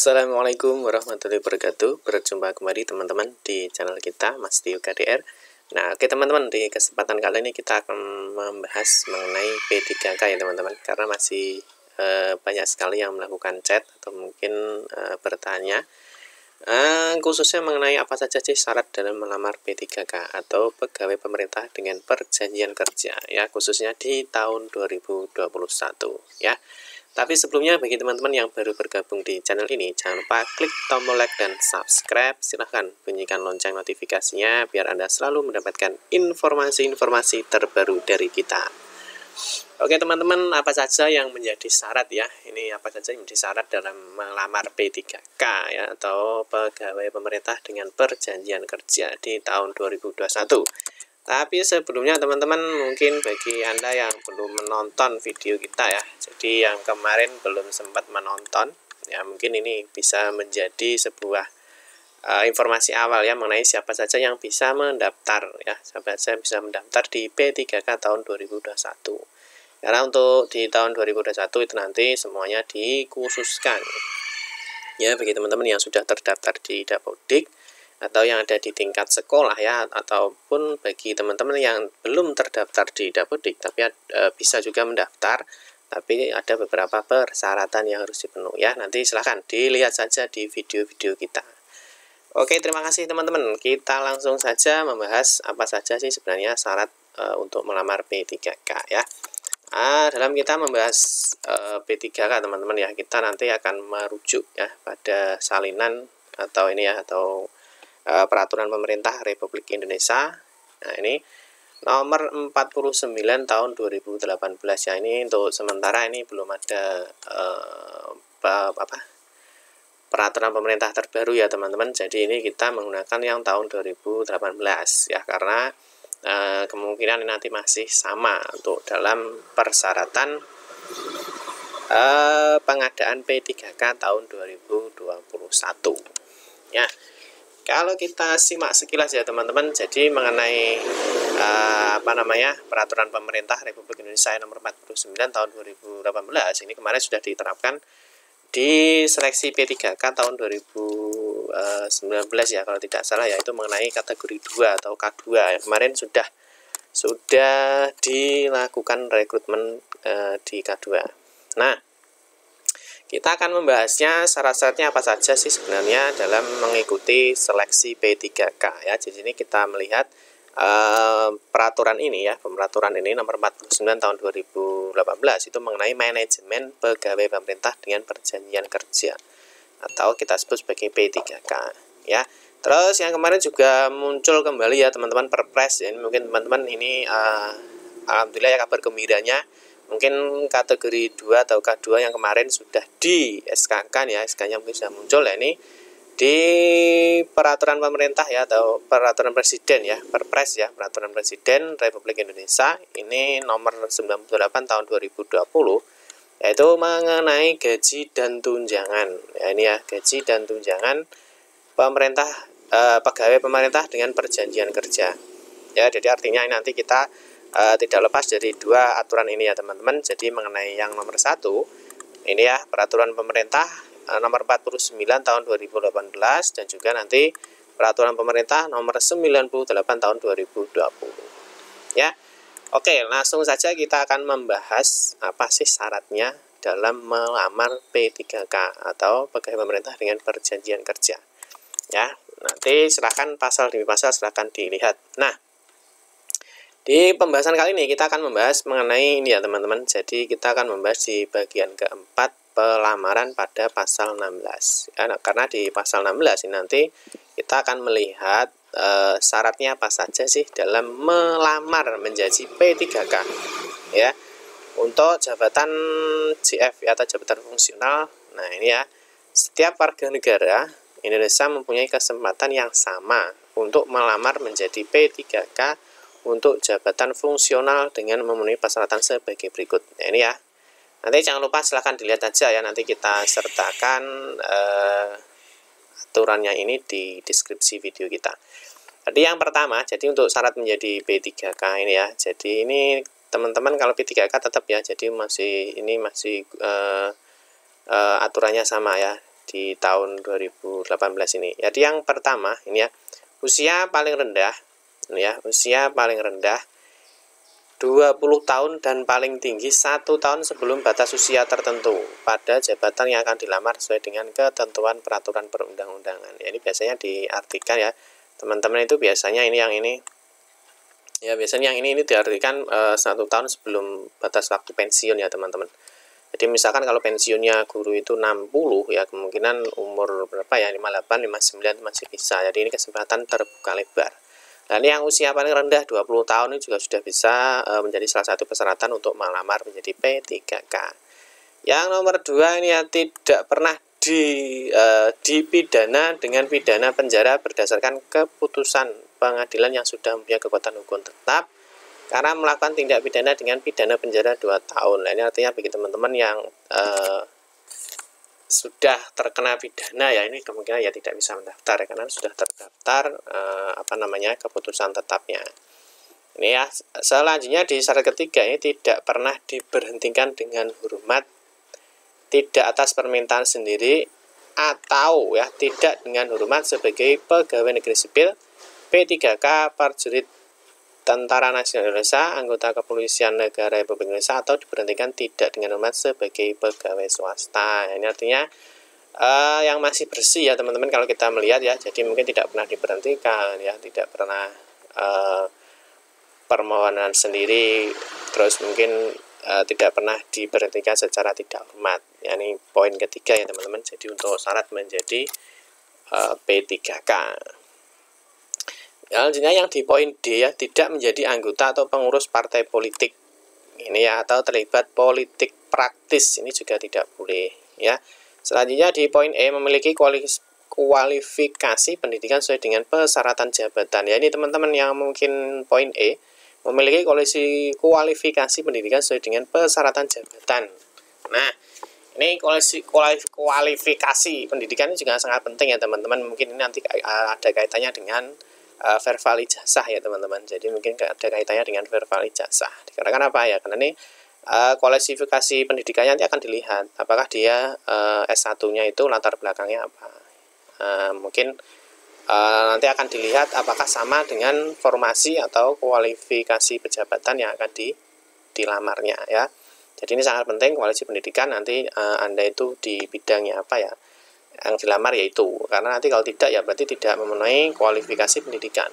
Assalamualaikum warahmatullahi wabarakatuh Berjumpa kembali teman-teman di channel kita Mas Tio KDR Nah oke teman-teman di kesempatan kali ini kita akan membahas mengenai P3K ya teman-teman Karena masih e, banyak sekali yang melakukan chat atau mungkin e, bertanya e, Khususnya mengenai apa saja sih syarat dalam melamar P3K Atau pegawai pemerintah dengan perjanjian kerja ya Khususnya di tahun 2021 ya tapi sebelumnya bagi teman-teman yang baru bergabung di channel ini, jangan lupa klik tombol like dan subscribe. Silahkan bunyikan lonceng notifikasinya biar Anda selalu mendapatkan informasi-informasi terbaru dari kita. Oke teman-teman, apa saja yang menjadi syarat ya? Ini apa saja yang menjadi syarat dalam melamar P3K ya atau pegawai pemerintah dengan perjanjian kerja di tahun 2021. Tapi sebelumnya teman-teman mungkin bagi Anda yang belum menonton video kita ya. Jadi yang kemarin belum sempat menonton, ya mungkin ini bisa menjadi sebuah uh, informasi awal ya mengenai siapa saja yang bisa mendaftar ya. Siapa saja bisa mendaftar di P3K tahun 2021. Karena untuk di tahun 2021 itu nanti semuanya dikhususkan. Ya bagi teman-teman yang sudah terdaftar di Dapodik atau yang ada di tingkat sekolah ya ataupun bagi teman-teman yang belum terdaftar di Dapodik tapi e, bisa juga mendaftar tapi ada beberapa persyaratan yang harus dipenuhi ya nanti silahkan dilihat saja di video-video kita oke terima kasih teman-teman kita langsung saja membahas apa saja sih sebenarnya syarat e, untuk melamar P3K ya Ah, dalam kita membahas e, P3K teman-teman ya kita nanti akan merujuk ya pada salinan atau ini ya atau Eh, peraturan pemerintah Republik Indonesia. Nah, ini nomor 49 tahun 2018 ya ini untuk sementara ini belum ada uh, apa peraturan pemerintah terbaru ya teman-teman jadi ini kita menggunakan yang tahun 2018 ya karena uh, kemungkinan nanti masih sama untuk dalam persyaratan uh, pengadaan P3K tahun 2021 ya kalau kita simak sekilas ya teman-teman, jadi mengenai uh, apa namanya peraturan pemerintah Republik Indonesia nomor 49 tahun 2018 ini kemarin sudah diterapkan di seleksi P3K tahun 2019 eh, ya kalau tidak salah yaitu mengenai kategori 2 atau K2 ya. kemarin sudah sudah dilakukan rekrutmen uh, di K2. Nah, kita akan membahasnya syarat-syaratnya apa saja sih sebenarnya dalam mengikuti seleksi P3K ya. Jadi ini kita melihat uh, peraturan ini ya, peraturan ini nomor 49 tahun 2018 itu mengenai manajemen pegawai pemerintah dengan perjanjian kerja atau kita sebut sebagai P3K ya. Terus yang kemarin juga muncul kembali ya teman-teman Perpres ya. Ini mungkin teman-teman ini uh, alhamdulillah ya kabar gembiranya mungkin kategori 2 atau K2 yang kemarin sudah di SK kan ya SK-nya mungkin sudah muncul ya ini di peraturan pemerintah ya atau peraturan presiden ya perpres ya peraturan presiden Republik Indonesia ini nomor 98 tahun 2020 yaitu mengenai gaji dan tunjangan ya ini ya gaji dan tunjangan pemerintah eh, pegawai pemerintah dengan perjanjian kerja ya jadi artinya nanti kita uh, tidak lepas dari dua aturan ini ya teman-teman. Jadi mengenai yang nomor satu ini ya peraturan pemerintah uh, nomor 49 tahun 2018 dan juga nanti peraturan pemerintah nomor 98 tahun 2020. Ya. Oke, langsung saja kita akan membahas apa sih syaratnya dalam melamar P3K atau pegawai pemerintah dengan perjanjian kerja. Ya, nanti silahkan pasal demi pasal silahkan dilihat. Nah, di pembahasan kali ini kita akan membahas mengenai ini ya teman-teman. Jadi kita akan membahas di bagian keempat pelamaran pada pasal 16. Ya, nah, karena di pasal 16 ini nanti kita akan melihat e, syaratnya apa saja sih dalam melamar menjadi P3K. Ya. Untuk jabatan CF ya, atau jabatan fungsional. Nah, ini ya. Setiap warga negara Indonesia mempunyai kesempatan yang sama untuk melamar menjadi P3K untuk jabatan fungsional dengan memenuhi persyaratan sebagai berikut. Nah, ini ya. Nanti jangan lupa silahkan dilihat aja ya, nanti kita sertakan eh, aturannya ini di deskripsi video kita. Jadi yang pertama, jadi untuk syarat menjadi p 3 k ini ya. Jadi ini teman-teman kalau P3K tetap ya, jadi masih ini masih eh, eh, aturannya sama ya di tahun 2018 ini. Jadi yang pertama ini ya, usia paling rendah ya usia paling rendah 20 tahun dan paling tinggi satu tahun sebelum batas usia tertentu pada jabatan yang akan dilamar sesuai dengan ketentuan peraturan perundang-undangan ya, ini biasanya diartikan ya teman-teman itu biasanya ini yang ini ya biasanya yang ini ini diartikan e, satu tahun sebelum batas waktu pensiun ya teman-teman jadi misalkan kalau pensiunnya guru itu 60 ya kemungkinan umur berapa ya 58, 59 masih bisa. Jadi ini kesempatan terbuka lebar. Nah, ini yang usia paling rendah 20 tahun ini juga sudah bisa e, menjadi salah satu persyaratan untuk melamar menjadi P3K. Yang nomor dua ini yang tidak pernah di e, dipidana dengan pidana penjara berdasarkan keputusan pengadilan yang sudah punya kekuatan hukum tetap karena melakukan tindak pidana dengan pidana penjara 2 tahun. Nah, ini artinya bagi teman-teman yang e, sudah terkena pidana ya ini kemungkinan ya tidak bisa mendaftar ya karena sudah terdaftar eh, apa namanya keputusan tetapnya ini ya selanjutnya di syarat ketiga ini tidak pernah diberhentikan dengan hormat tidak atas permintaan sendiri atau ya tidak dengan hormat sebagai pegawai negeri sipil P3K parjurit Tentara Nasional Indonesia, anggota Kepolisian Negara Republik Indonesia atau diberhentikan tidak dengan hormat sebagai pegawai swasta. Ini artinya uh, yang masih bersih ya teman-teman kalau kita melihat ya. Jadi mungkin tidak pernah diberhentikan ya, tidak pernah uh, permohonan sendiri, terus mungkin uh, tidak pernah diberhentikan secara tidak hormat. Ya, ini poin ketiga ya teman-teman. Jadi untuk syarat menjadi uh, P3K. Selanjutnya yang di poin D ya, tidak menjadi anggota atau pengurus partai politik. Ini ya atau terlibat politik praktis ini juga tidak boleh ya. Selanjutnya di poin E memiliki kualifikasi pendidikan sesuai dengan persyaratan jabatan. Ya ini teman-teman yang mungkin poin E memiliki kualifikasi pendidikan sesuai dengan persyaratan jabatan. Nah, ini kualifikasi pendidikan ini juga sangat penting ya teman-teman. Mungkin ini nanti ada kaitannya dengan uh, verbal ijazah ya teman-teman. Jadi mungkin ada kaitannya dengan verbal ijazah. Dikarenakan apa ya? Karena ini uh, kualifikasi pendidikannya nanti akan dilihat apakah dia uh, eh, S1-nya itu latar belakangnya apa. Uh, mungkin uh, nanti akan dilihat apakah sama dengan formasi atau kualifikasi pejabatan yang akan di dilamarnya ya. Jadi ini sangat penting kualifikasi pendidikan nanti uh, Anda itu di bidangnya apa ya? yang dilamar yaitu karena nanti kalau tidak ya berarti tidak memenuhi kualifikasi pendidikan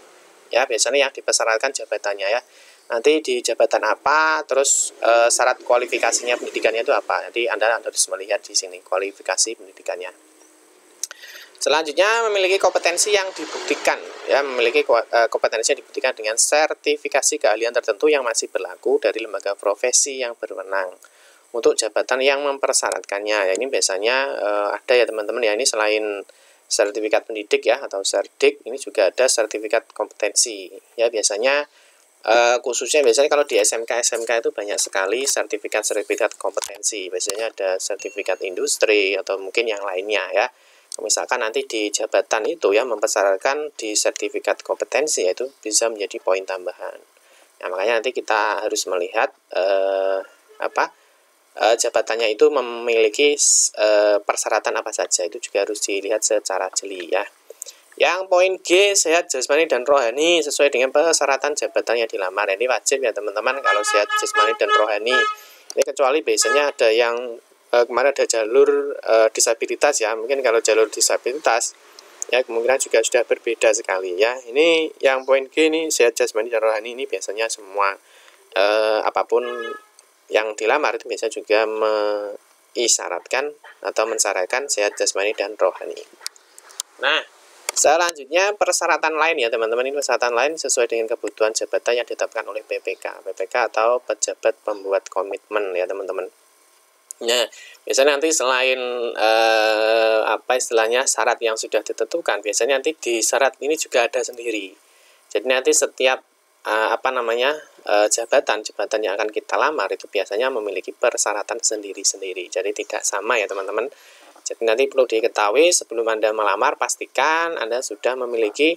ya biasanya yang dipersyaratkan jabatannya ya nanti di jabatan apa terus e, syarat kualifikasinya pendidikannya itu apa nanti anda harus melihat di sini kualifikasi pendidikannya selanjutnya memiliki kompetensi yang dibuktikan ya memiliki e, kompetensi yang dibuktikan dengan sertifikasi keahlian tertentu yang masih berlaku dari lembaga profesi yang berwenang untuk jabatan yang mempersyaratkannya. Ya, ini biasanya uh, ada ya teman-teman ya ini selain sertifikat pendidik ya atau serdik ini juga ada sertifikat kompetensi. Ya biasanya e, khususnya biasanya kalau di SMK SMK itu banyak sekali sertifikat-sertifikat kompetensi. Biasanya ada sertifikat industri atau mungkin yang lainnya ya. Misalkan nanti di jabatan itu ya mempersyaratkan di sertifikat kompetensi yaitu bisa menjadi poin tambahan. Nah, makanya nanti kita harus melihat eh, apa Eh, jabatannya itu memiliki eh, persyaratan apa saja itu juga harus dilihat secara jeli ya. Yang poin G sehat jasmani dan rohani sesuai dengan persyaratan jabatannya yang dilamar. Ini wajib ya teman-teman kalau sehat jasmani dan rohani. Ini kecuali biasanya ada yang eh, kemarin ada jalur disabilitas ya. Mungkin kalau jalur disabilitas ya kemungkinan juga sudah berbeda sekali ya. Ini yang poin G ini sehat jasmani dan rohani ini biasanya semua apapun yang dilamar itu biasanya juga mengisyaratkan atau mensyaratkan sehat jasmani dan rohani. Nah, selanjutnya persyaratan lain ya teman-teman ini persyaratan lain sesuai dengan kebutuhan jabatan yang ditetapkan oleh PPK, PPK atau pejabat pembuat komitmen ya teman-teman. Nah, biasanya nanti selain eh, apa istilahnya syarat yang sudah ditentukan, biasanya nanti di syarat ini juga ada sendiri. Jadi nanti setiap eh, apa namanya Eh, jabatan jabatan yang akan kita lamar itu biasanya memiliki persyaratan sendiri-sendiri jadi tidak sama ya teman-teman jadi nanti perlu diketahui sebelum anda melamar pastikan anda sudah memiliki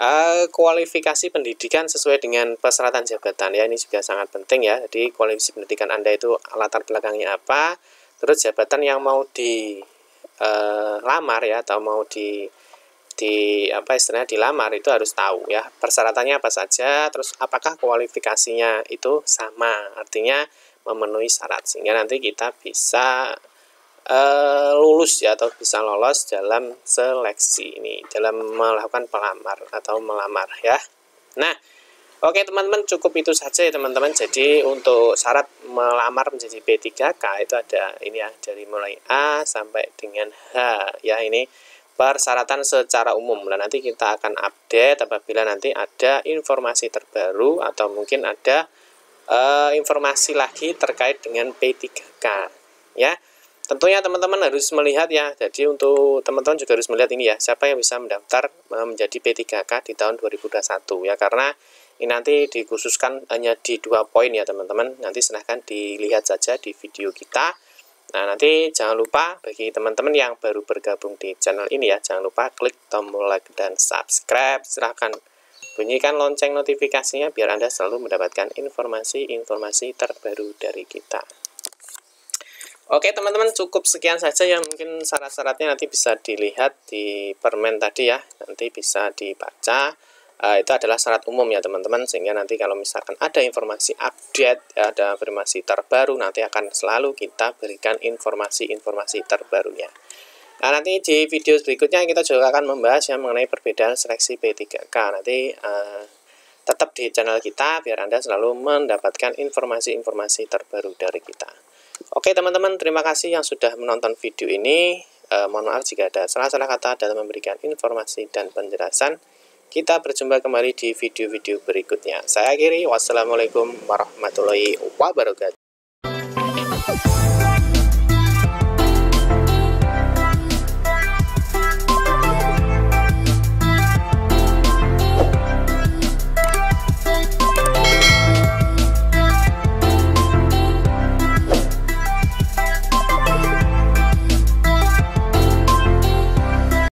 Uh, kualifikasi pendidikan sesuai dengan persyaratan jabatan ya ini juga sangat penting ya jadi kualifikasi pendidikan anda itu latar belakangnya apa terus jabatan yang mau dilamar eh, uh, ya atau mau di di apa istilahnya dilamar itu harus tahu ya persyaratannya apa saja terus apakah kualifikasinya itu sama artinya memenuhi syarat sehingga nanti kita bisa e, lulus ya atau bisa lolos dalam seleksi ini dalam melakukan pelamar atau melamar ya nah Oke teman-teman cukup itu saja ya teman-teman Jadi untuk syarat melamar menjadi p 3 k itu ada ini ya Dari mulai A sampai dengan H Ya ini persyaratan secara umum. Nah, nanti kita akan update apabila nanti ada informasi terbaru atau mungkin ada uh, informasi lagi terkait dengan P3K ya. Tentunya teman-teman harus melihat ya. Jadi untuk teman-teman juga harus melihat ini ya, siapa yang bisa mendaftar eh, menjadi P3K di tahun 2021 ya karena ini nanti dikhususkan hanya di dua poin ya teman-teman. Nanti silahkan dilihat saja di video kita Nah, nanti jangan lupa bagi teman-teman yang baru bergabung di channel ini ya, jangan lupa klik tombol like dan subscribe. Silahkan bunyikan lonceng notifikasinya biar Anda selalu mendapatkan informasi-informasi terbaru dari kita. Oke teman-teman cukup sekian saja ya mungkin syarat-syaratnya nanti bisa dilihat di permen tadi ya nanti bisa dibaca Uh, itu adalah syarat umum ya teman-teman sehingga nanti kalau misalkan ada informasi update ada informasi terbaru nanti akan selalu kita berikan informasi-informasi terbarunya nah, nanti di video berikutnya kita juga akan membahas yang mengenai perbedaan seleksi P3K nanti uh, tetap di channel kita biar anda selalu mendapatkan informasi-informasi terbaru dari kita oke teman-teman terima kasih yang sudah menonton video ini uh, mohon maaf jika ada salah-salah kata dalam memberikan informasi dan penjelasan kita berjumpa kembali di video-video berikutnya. Saya akhiri, wassalamualaikum warahmatullahi wabarakatuh.